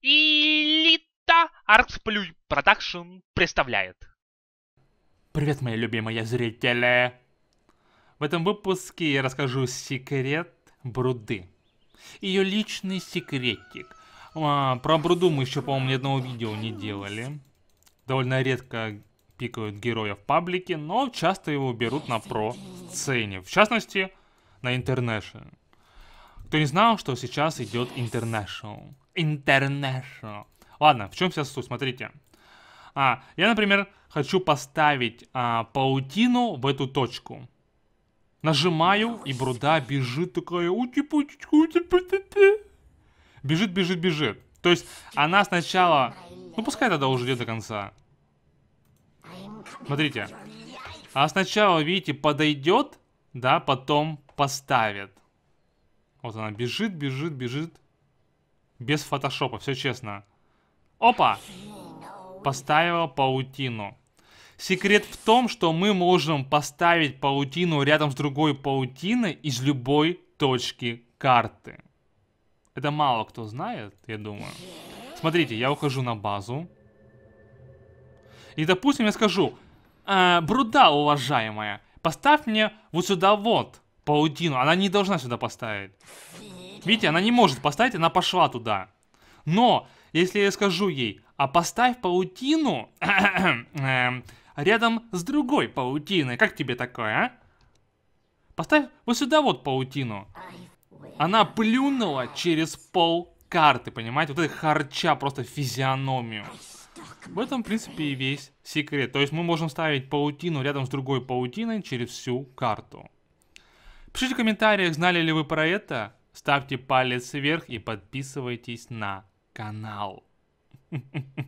Элита Артсплюй Продакшн представляет. Привет, мои любимые зрители! В этом выпуске я расскажу секрет Бруды. Ее личный секретик. А, про Бруду мы еще, по-моему, ни одного видео не делали. Довольно редко пикают героя в паблике, но часто его берут на про-сцене. В частности, на International. Кто не знал, что сейчас идет International. International. Ладно, в чем вся суть? Смотрите. А, я, например, хочу поставить а, паутину в эту точку. Нажимаю, и бруда бежит такая. Бежит, бежит, бежит. То есть она сначала... Ну пускай тогда уже идет до конца. Смотрите. А сначала, видите, подойдет, да, потом поставит. Вот она бежит, бежит, бежит. Без фотошопа, все честно. Опа! Поставила паутину. Секрет в том, что мы можем поставить паутину рядом с другой паутиной из любой точки карты. Это мало кто знает, я думаю. Смотрите, я ухожу на базу. И, допустим, я скажу, э, Бруда, уважаемая, поставь мне вот сюда вот паутину. Она не должна сюда поставить. Видите, она не может поставить, она пошла туда. Но, если я скажу ей, а поставь паутину эм, рядом с другой паутиной, как тебе такое, а? Поставь вот сюда вот паутину. Она плюнула через пол карты, понимаете? Вот это харча просто физиономию. В этом, в принципе, и весь секрет. То есть мы можем ставить паутину рядом с другой паутиной через всю карту. Пишите в комментариях, знали ли вы про это. Ставьте палец вверх и подписывайтесь на канал.